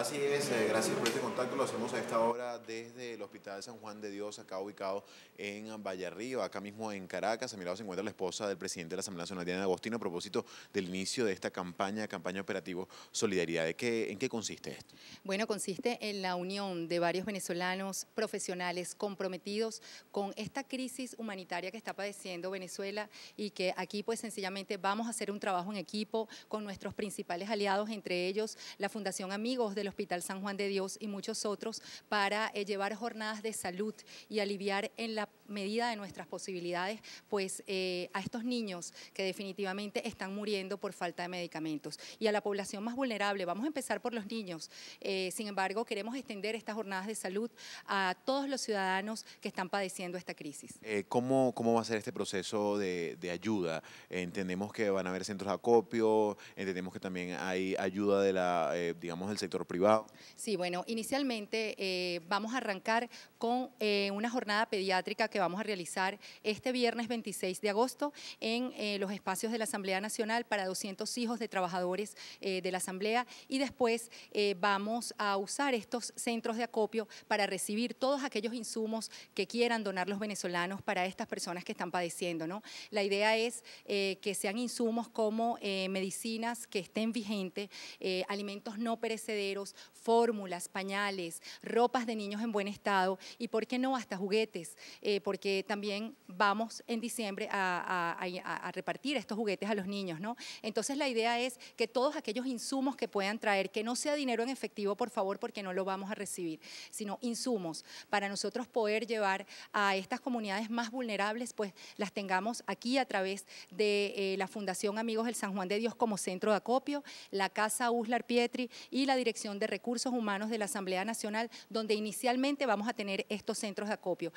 Así es, eh, gracias por este contacto. Lo hacemos a esta hora desde el Hospital San Juan de Dios, acá ubicado en Vallarrío, acá mismo en Caracas. A mi lado se encuentra la esposa del presidente de la Asamblea Nacional, Diana Agostino, a propósito del inicio de esta campaña, campaña operativo Solidaridad. ¿De qué, ¿En qué consiste esto? Bueno, consiste en la unión de varios venezolanos profesionales comprometidos con esta crisis humanitaria que está padeciendo Venezuela y que aquí pues sencillamente vamos a hacer un trabajo en equipo con nuestros principales aliados, entre ellos la Fundación Amigos de los Hospital San Juan de Dios y muchos otros para eh, llevar jornadas de salud y aliviar en la medida de nuestras posibilidades pues eh, a estos niños que definitivamente están muriendo por falta de medicamentos y a la población más vulnerable. Vamos a empezar por los niños. Eh, sin embargo, queremos extender estas jornadas de salud a todos los ciudadanos que están padeciendo esta crisis. ¿cómo, ¿Cómo va a ser este proceso de, ayuda? Entendemos que van a haber centros de acopio, entendemos que también hay ayuda de la, digamos, del sector privado Sí, bueno, inicialmente eh, vamos a arrancar con eh, una jornada pediátrica que vamos a realizar este viernes 26 de agosto en eh, los espacios de la Asamblea Nacional para 200 hijos de trabajadores de la Asamblea y después vamos a usar estos centros de acopio para recibir todos aquellos insumos que quieran donar los venezolanos para estas personas que están padeciendo. ¿no? La idea es que sean insumos como medicinas que estén vigentes, alimentos no perecederos, fórmulas, pañales, ropas de niños en buen estado y, ¿por qué no?, hasta juguetes, eh, porque también vamos en diciembre a, repartir estos juguetes a los niños, ¿no? Entonces la idea es que todos aquellos insumos que puedan traer, que no sea dinero en efectivo, por favor, porque no lo vamos a recibir, sino insumos para nosotros poder llevar a estas comunidades más vulnerables, pues las tengamos aquí a través de eh, la Fundación Amigos del San Juan de Dios como centro de acopio, la Casa Uslar Pietri y la Dirección de Recursos Humanos de la Asamblea Nacional, donde inicialmente vamos a tener estos centros de acopio.